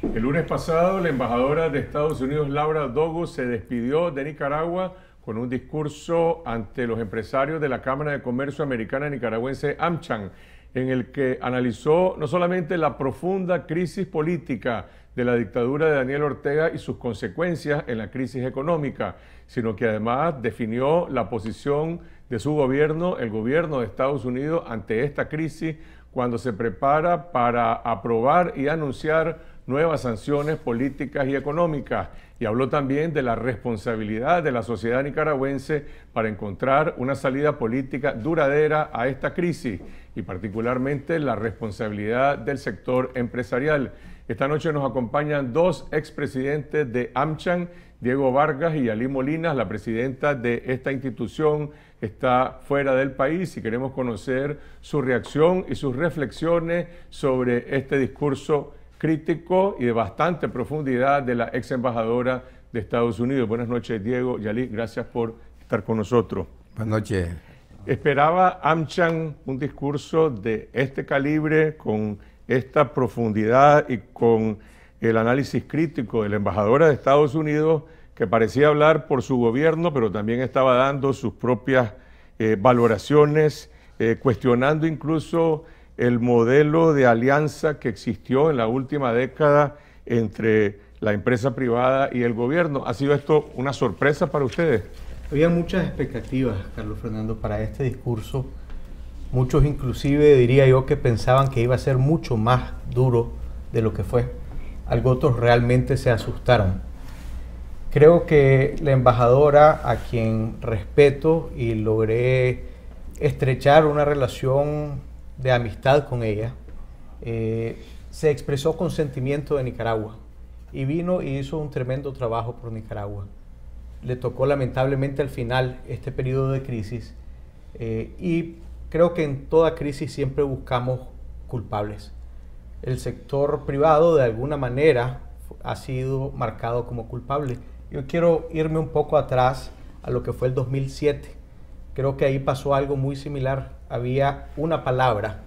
El lunes pasado, la embajadora de Estados Unidos, Laura Dogo, se despidió de Nicaragua con un discurso ante los empresarios de la Cámara de Comercio Americana Nicaragüense, Amchan, en el que analizó no solamente la profunda crisis política de la dictadura de Daniel Ortega y sus consecuencias en la crisis económica, sino que además definió la posición de su gobierno, el gobierno de Estados Unidos, ante esta crisis cuando se prepara para aprobar y anunciar nuevas sanciones políticas y económicas y habló también de la responsabilidad de la sociedad nicaragüense para encontrar una salida política duradera a esta crisis y particularmente la responsabilidad del sector empresarial. Esta noche nos acompañan dos expresidentes de AmCham, Diego Vargas y Ali Molinas, la presidenta de esta institución está fuera del país y queremos conocer su reacción y sus reflexiones sobre este discurso crítico y de bastante profundidad de la ex embajadora de Estados Unidos. Buenas noches, Diego. Yalí, gracias por estar con nosotros. Buenas noches. ¿Esperaba Amchan un discurso de este calibre, con esta profundidad y con el análisis crítico de la embajadora de Estados Unidos, que parecía hablar por su gobierno, pero también estaba dando sus propias eh, valoraciones, eh, cuestionando incluso el modelo de alianza que existió en la última década entre la empresa privada y el gobierno. ¿Ha sido esto una sorpresa para ustedes? Había muchas expectativas, Carlos Fernando, para este discurso. Muchos inclusive, diría yo, que pensaban que iba a ser mucho más duro de lo que fue. Algo otros realmente se asustaron. Creo que la embajadora, a quien respeto y logré estrechar una relación de amistad con ella, eh, se expresó con sentimiento de Nicaragua y vino y hizo un tremendo trabajo por Nicaragua. Le tocó lamentablemente al final este periodo de crisis eh, y creo que en toda crisis siempre buscamos culpables. El sector privado de alguna manera ha sido marcado como culpable. Yo quiero irme un poco atrás a lo que fue el 2007. Creo que ahí pasó algo muy similar. Había una palabra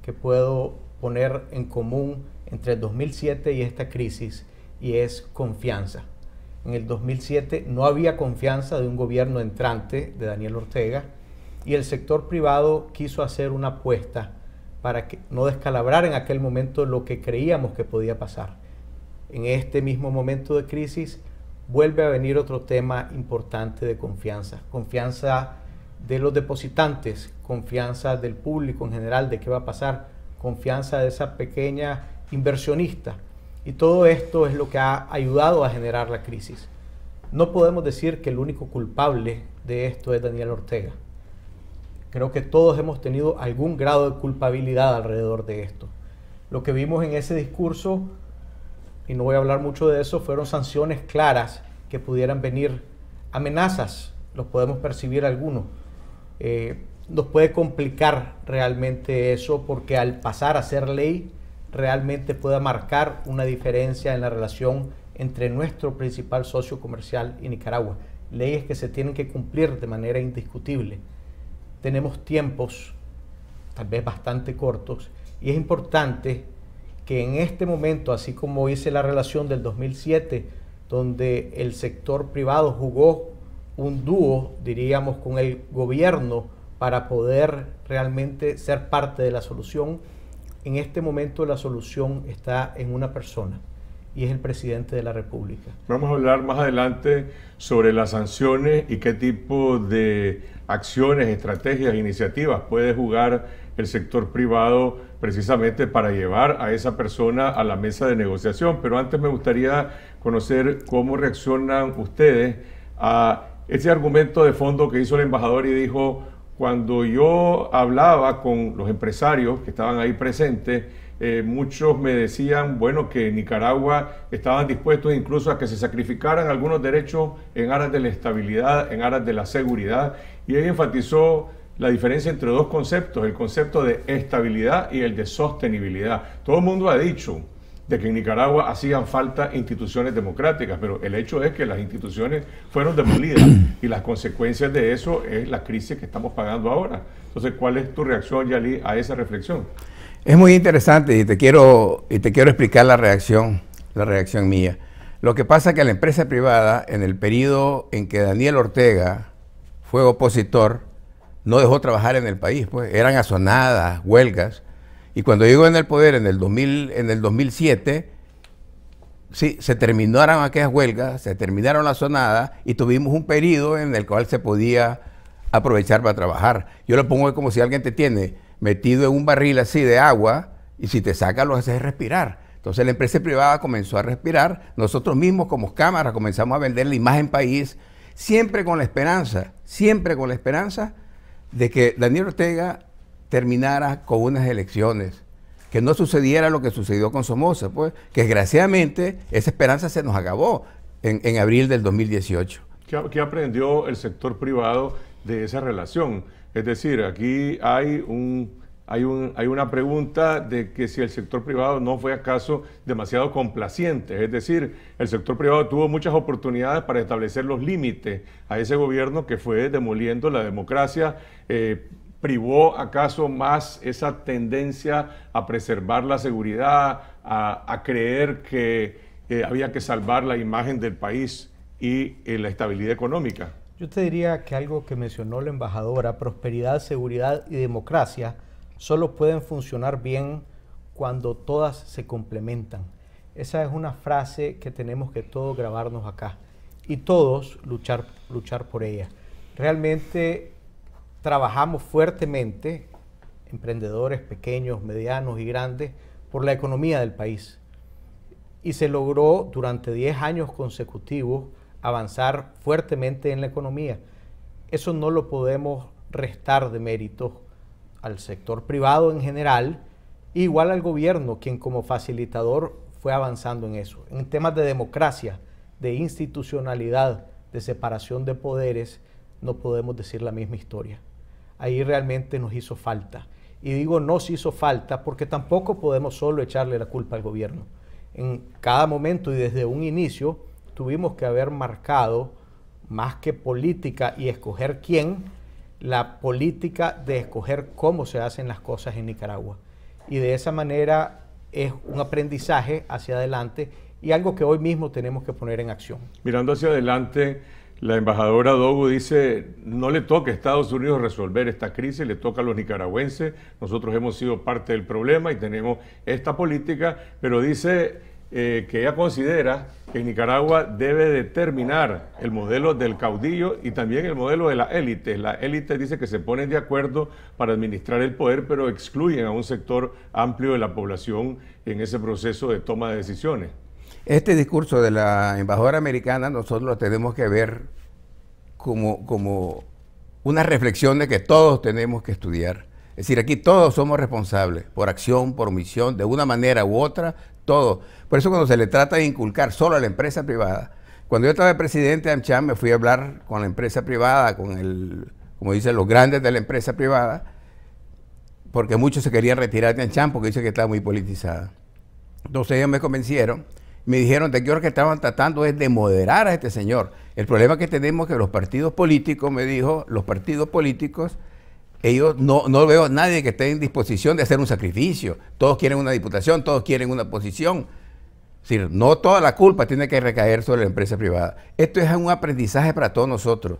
que puedo poner en común entre el 2007 y esta crisis y es confianza. En el 2007 no había confianza de un gobierno entrante de Daniel Ortega y el sector privado quiso hacer una apuesta para que no descalabrar en aquel momento lo que creíamos que podía pasar. En este mismo momento de crisis vuelve a venir otro tema importante de confianza, confianza de los depositantes, confianza del público en general, de qué va a pasar, confianza de esa pequeña inversionista. Y todo esto es lo que ha ayudado a generar la crisis. No podemos decir que el único culpable de esto es Daniel Ortega. Creo que todos hemos tenido algún grado de culpabilidad alrededor de esto. Lo que vimos en ese discurso, y no voy a hablar mucho de eso, fueron sanciones claras que pudieran venir, amenazas, los podemos percibir algunos, eh, nos puede complicar realmente eso porque al pasar a ser ley realmente pueda marcar una diferencia en la relación entre nuestro principal socio comercial y Nicaragua. Leyes que se tienen que cumplir de manera indiscutible. Tenemos tiempos tal vez bastante cortos y es importante que en este momento, así como hice la relación del 2007, donde el sector privado jugó un dúo, diríamos, con el gobierno para poder realmente ser parte de la solución. En este momento la solución está en una persona y es el presidente de la República. Vamos a hablar más adelante sobre las sanciones y qué tipo de acciones, estrategias, iniciativas puede jugar el sector privado precisamente para llevar a esa persona a la mesa de negociación. Pero antes me gustaría conocer cómo reaccionan ustedes a ese argumento de fondo que hizo el embajador y dijo, cuando yo hablaba con los empresarios que estaban ahí presentes, eh, muchos me decían, bueno, que Nicaragua estaban dispuestos incluso a que se sacrificaran algunos derechos en aras de la estabilidad, en aras de la seguridad, y él enfatizó la diferencia entre dos conceptos, el concepto de estabilidad y el de sostenibilidad. Todo el mundo ha dicho, de que en Nicaragua hacían falta instituciones democráticas, pero el hecho es que las instituciones fueron demolidas y las consecuencias de eso es la crisis que estamos pagando ahora. Entonces, ¿cuál es tu reacción, Yali, a esa reflexión? Es muy interesante y te quiero, y te quiero explicar la reacción, la reacción mía. Lo que pasa es que la empresa privada, en el periodo en que Daniel Ortega fue opositor, no dejó trabajar en el país, pues eran azonadas, huelgas, y cuando llegó en el poder en el, 2007, se terminaron aquellas huelgas, se terminaron las sonadas y tuvimos un periodo en el cual se podía aprovechar para trabajar. Yo lo pongo como si alguien te tiene metido en un barril así de agua y si te saca lo haces respirar. Entonces la empresa privada comenzó a respirar, nosotros mismos como cámaras comenzamos a vender la imagen país, siempre con la esperanza, siempre con la esperanza de que Daniel Ortega terminara con unas elecciones, que no sucediera lo que sucedió con Somoza, pues, que desgraciadamente esa esperanza se nos acabó en, abril del 2018. ¿Qué, aprendió el sector privado de esa relación? Es decir, aquí hay un hay, hay, una pregunta de que si el sector privado no fue acaso demasiado complaciente. Es decir, el sector privado tuvo muchas oportunidades para establecer los límites a ese gobierno que fue demoliendo la democracia. Eh, privó acaso más esa tendencia a preservar la seguridad, a, creer que eh, había que salvar la imagen del país y eh, la estabilidad económica? Yo te diría que algo que mencionó la embajadora, prosperidad, seguridad y democracia, solo pueden funcionar bien cuando todas se complementan. Esa es una frase que tenemos que todos grabarnos acá y todos luchar, luchar por ella. Realmente trabajamos fuertemente, emprendedores pequeños, medianos y grandes, por la economía del país. Y se logró durante 10 años consecutivos avanzar fuertemente en la economía. Eso no lo podemos restar de mérito al sector privado en general, igual al gobierno, quien como facilitador fue avanzando en eso. En temas de democracia, de institucionalidad, de separación de poderes, no podemos decir la misma historia ahí realmente nos hizo falta. Y digo nos hizo falta porque tampoco podemos solo echarle la culpa al gobierno. En cada momento y desde un inicio tuvimos que haber marcado, más que política y escoger quién, la política de escoger cómo se hacen las cosas en Nicaragua. Y de esa manera es un aprendizaje hacia adelante y algo que hoy mismo tenemos que poner en acción. Mirando hacia adelante, la embajadora Dogu dice, no le toca a Estados Unidos resolver esta crisis, le toca a los nicaragüenses, nosotros hemos sido parte del problema y tenemos esta política, pero dice eh, que ella considera que Nicaragua debe determinar el modelo del caudillo y también el modelo de la élite. La élite dice que se ponen de acuerdo para administrar el poder, pero excluyen a un sector amplio de la población en ese proceso de toma de decisiones. Este discurso de la embajadora americana nosotros lo tenemos que ver como, una reflexión de que todos tenemos que estudiar. Es decir, aquí todos somos responsables, por acción, por omisión, de una manera u otra, todos. Por eso cuando se le trata de inculcar solo a la empresa privada, cuando yo estaba presidente de AmCham me fui a hablar con la empresa privada, con el, como dicen los grandes de la empresa privada, porque muchos se querían retirar de AmCham porque dice que estaba muy politizada. Entonces ellos me convencieron me dijeron de qué hora que estaban tratando es de moderar a este señor. El problema que tenemos es que los partidos políticos, me dijo, los partidos políticos, ellos no, no veo a nadie que esté en disposición de hacer un sacrificio. Todos quieren una diputación, todos quieren una posición. no toda la culpa tiene que recaer sobre la empresa privada. Esto es un aprendizaje para todos nosotros.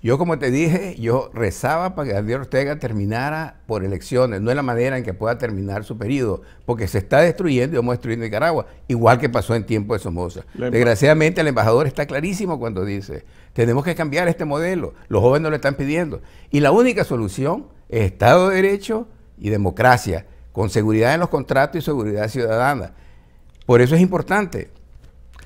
Yo, como te dije, yo rezaba para que Daniel Ortega terminara por elecciones, no es la manera en que pueda terminar su periodo, porque se está destruyendo y vamos a destruir Nicaragua, igual que pasó en tiempo de Somoza. Desgraciadamente, el embajador está clarísimo cuando dice: tenemos que cambiar este modelo, los jóvenes lo están pidiendo. Y la única solución es Estado de Derecho y democracia, con seguridad en los contratos y seguridad ciudadana. Por eso es importante.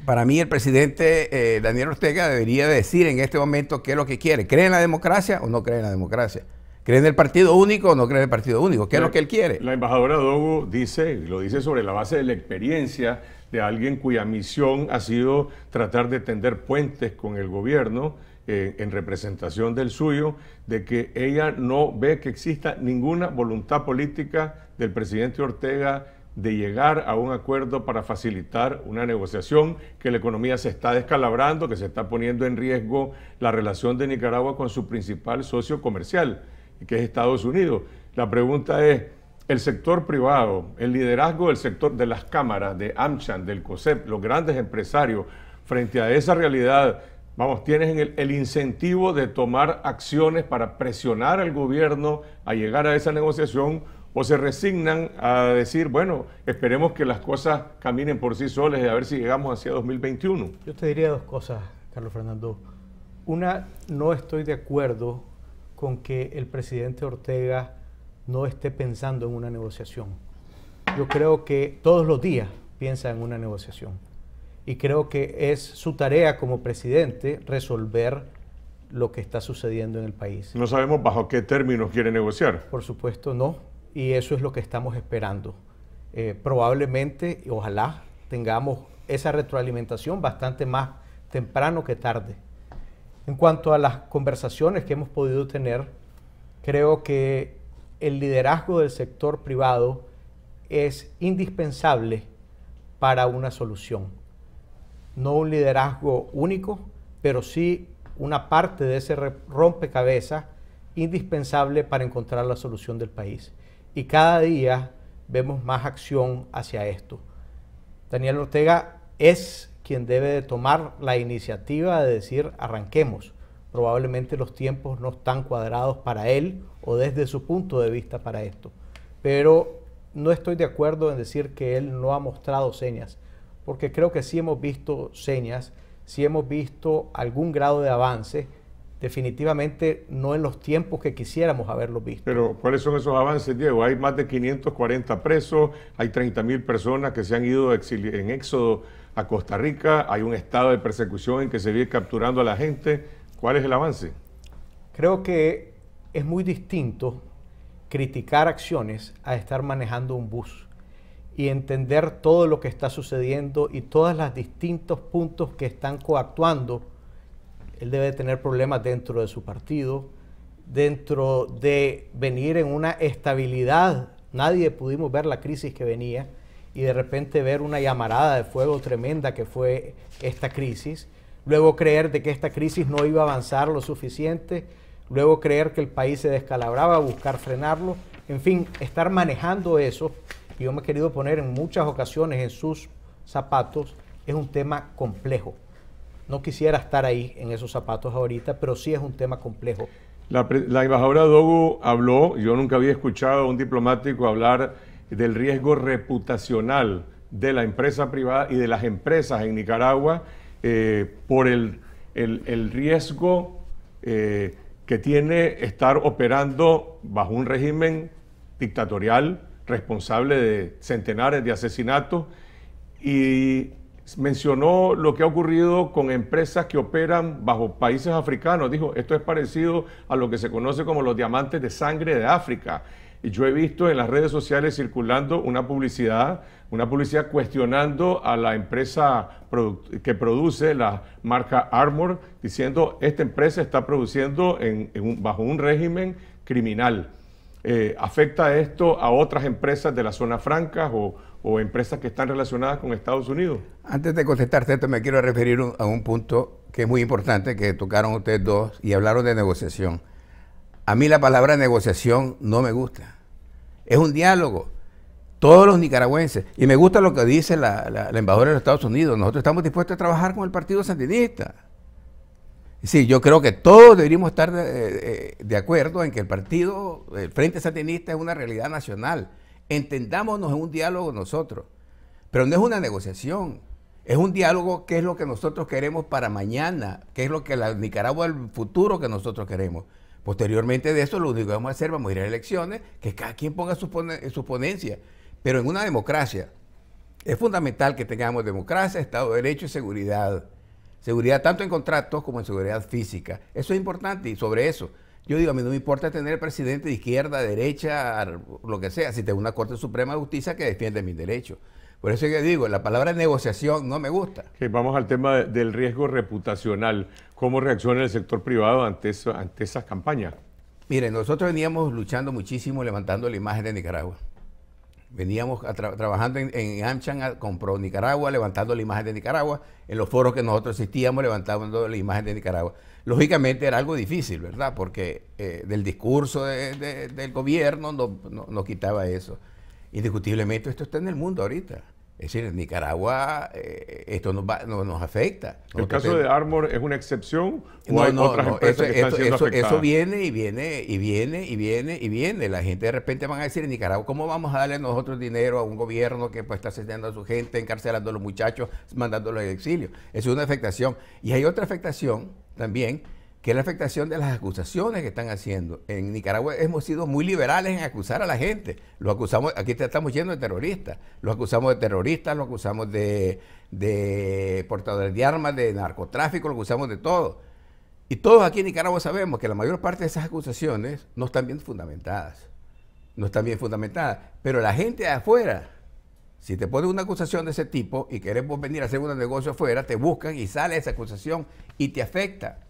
Para mí el presidente eh, Daniel Ortega debería decir en este momento qué es lo que quiere. ¿Cree en la democracia o no cree en la democracia? ¿Cree en el partido único o no cree en el partido único? ¿Qué es lo que él quiere? La embajadora Dogo dice, lo dice sobre la base de la experiencia de alguien cuya misión ha sido tratar de tender puentes con el gobierno eh, en representación del suyo, de que ella no ve que exista ninguna voluntad política del presidente Ortega de llegar a un acuerdo para facilitar una negociación, que la economía se está descalabrando, que se está poniendo en riesgo la relación de Nicaragua con su principal socio comercial, que es Estados Unidos. La pregunta es, el sector privado, el liderazgo del sector de las cámaras, de AmCham, del COSEP, los grandes empresarios, frente a esa realidad, vamos, tienes el, el incentivo de tomar acciones para presionar al gobierno a llegar a esa negociación o se resignan a decir, bueno, esperemos que las cosas caminen por sí solas y a ver si llegamos hacia 2021. Yo te diría dos cosas, Carlos Fernando. Una, no estoy de acuerdo con que el presidente Ortega no esté pensando en una negociación. Yo creo que todos los días piensa en una negociación y creo que es su tarea como presidente resolver lo que está sucediendo en el país. No sabemos bajo qué términos quiere negociar. Por supuesto, no y eso es lo que estamos esperando. Eh, probablemente, ojalá, tengamos esa retroalimentación bastante más temprano que tarde. En cuanto a las conversaciones que hemos podido tener, creo que el liderazgo del sector privado es indispensable para una solución. No un liderazgo único, pero sí una parte de ese rompecabezas indispensable para encontrar la solución del país y cada día vemos más acción hacia esto. Daniel Ortega es quien debe de tomar la iniciativa de decir arranquemos. Probablemente los tiempos no están cuadrados para él o desde su punto de vista para esto. Pero no estoy de acuerdo en decir que él no ha mostrado señas, porque creo que sí hemos visto señas, sí hemos visto algún grado de avance definitivamente no en los tiempos que quisiéramos haberlo visto. Pero ¿cuáles son esos avances, Diego? Hay más de 540 presos, hay 30 mil personas que se han ido en éxodo a Costa Rica, hay un estado de persecución en que se viene capturando a la gente. ¿Cuál es el avance? Creo que es muy distinto criticar acciones a estar manejando un bus y entender todo lo que está sucediendo y todos los distintos puntos que están coactuando él debe tener problemas dentro de su partido, dentro de venir en una estabilidad. Nadie pudimos ver la crisis que venía y de repente ver una llamarada de fuego tremenda que fue esta crisis. Luego creer de que esta crisis no iba a avanzar lo suficiente. Luego creer que el país se descalabraba, buscar frenarlo. En fin, estar manejando eso, y yo me he querido poner en muchas ocasiones en sus zapatos, es un tema complejo. No quisiera estar ahí en esos zapatos ahorita, pero sí es un tema complejo. La, embajadora Dogu habló, yo nunca había escuchado a un diplomático hablar del riesgo reputacional de la empresa privada y de las empresas en Nicaragua eh, por el, riesgo eh, que tiene estar operando bajo un régimen dictatorial responsable de centenares de asesinatos y mencionó lo que ha ocurrido con empresas que operan bajo países africanos. Dijo, esto es parecido a lo que se conoce como los diamantes de sangre de África. Y yo he visto en las redes sociales circulando una publicidad, una publicidad cuestionando a la empresa que produce la marca Armor, diciendo, esta empresa está produciendo bajo un régimen criminal. Eh, ¿Afecta esto a otras empresas de la zona franca o, o empresas que están relacionadas con Estados Unidos. Antes de contestarte esto, me quiero referir a un punto que es muy importante, que tocaron ustedes dos y hablaron de negociación. A mí la palabra negociación no me gusta. Es un diálogo. Todos los nicaragüenses. Y me gusta lo que dice la, embajadora de los Estados Unidos. Nosotros estamos dispuestos a trabajar con el Partido Sandinista. Sí, yo creo que todos deberíamos estar de, de acuerdo en que el partido, el Frente Sandinista es una realidad nacional Entendámonos en un diálogo nosotros. Pero no es una negociación, es un diálogo que es lo que nosotros queremos para mañana, qué es lo que la Nicaragua el futuro que nosotros queremos. Posteriormente de eso lo único que vamos a hacer, vamos a ir a elecciones, que cada quien ponga su, su ponencia. Pero en una democracia es fundamental que tengamos democracia, Estado de Derecho y seguridad. Seguridad tanto en contratos como en seguridad física. Eso es importante y sobre eso yo digo, a mí no me importa tener presidente de izquierda, derecha, lo que sea, si tengo una Corte Suprema de Justicia que defiende mis derechos. Por eso que digo, la palabra negociación no me gusta. vamos al tema del riesgo reputacional. ¿Cómo reacciona el sector privado ante, eso, ante esas campañas? Miren, nosotros veníamos luchando muchísimo levantando la imagen de Nicaragua. Veníamos trabajando en, en con Pro Nicaragua, levantando la imagen de Nicaragua, en los foros que nosotros existíamos, levantando la imagen de Nicaragua. Lógicamente era algo difícil, ¿verdad? Porque eh, del discurso de, del gobierno nos no, no quitaba eso. Indiscutiblemente esto está en el mundo ahorita. Es decir, en Nicaragua eh, esto nos, no, nos afecta. ¿El caso de Armor es una excepción o no, no, eso, viene y viene y viene y viene y viene. La gente de repente van a decir en Nicaragua, ¿cómo vamos a darle nosotros dinero a un gobierno que pues, está asesinando a su gente, encarcelando a los muchachos, mandándolos al exilio? Es una afectación. Y hay otra afectación también que es la afectación de las acusaciones que están haciendo. En Nicaragua hemos sido muy liberales en acusar a la gente. Lo acusamos, aquí estamos yendo de terroristas. los acusamos de terroristas, los acusamos de, portadores de armas, de narcotráfico, los acusamos de todo. Y todos aquí en Nicaragua sabemos que la mayor parte de esas acusaciones no están bien fundamentadas. No están bien fundamentadas. Pero la gente de afuera, si te ponen una acusación de ese tipo y queremos venir a hacer un negocio afuera, te buscan y sale esa acusación y te afecta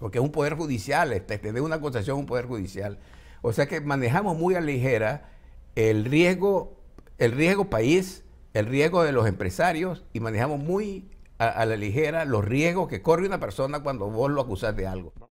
porque es un poder judicial, tener una acusación es un poder judicial. O sea que manejamos muy a ligera el riesgo, el riesgo país, el riesgo de los empresarios y manejamos muy a, a la ligera los riesgos que corre una persona cuando vos lo acusás de algo.